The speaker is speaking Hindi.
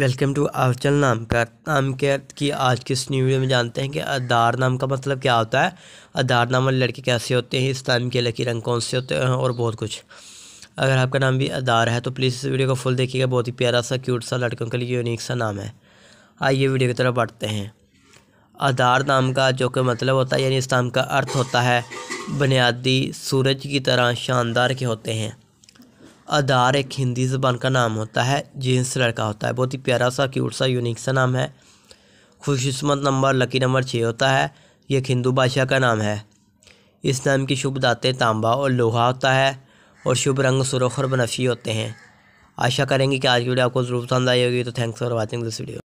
वेलकम टू आवर नाम का नाम के की आज की इस न्यू वीडियो में जानते हैं कि आधार नाम का मतलब क्या होता है अदार नाम वाले लड़के कैसे होते हैं इस नाम के लकी रंग कौन से होते हैं और बहुत कुछ अगर आपका नाम भी अदार है तो प्लीज़ इस वीडियो को फुल देखिएगा बहुत ही प्यारा सा क्यूट सा लड़कों के लिए यूनिक सा नाम है आइए वीडियो की तरफ बढ़ते हैं आधार नाम का जो कि मतलब होता है यानी इस नाम का अर्थ होता है बुनियादी सूरज की तरह शानदार के होते हैं अदार एक हिंदी जबान का नाम होता है जींस लड़का होता है बहुत ही प्यारा सा क्यूट सा यूनिक सा नाम है खुशकस्मत नंबर लकी नंबर छः होता है ये एक हिंदू बादशाह का नाम है इस नाम की शुभ दातें तांबा और लोहा होता है और शुभ रंग सुरख और बनफी होते हैं आशा करेंगे कि आज की वीडियो आपको जरूर पसंद आई होगी तो thanks for watching this video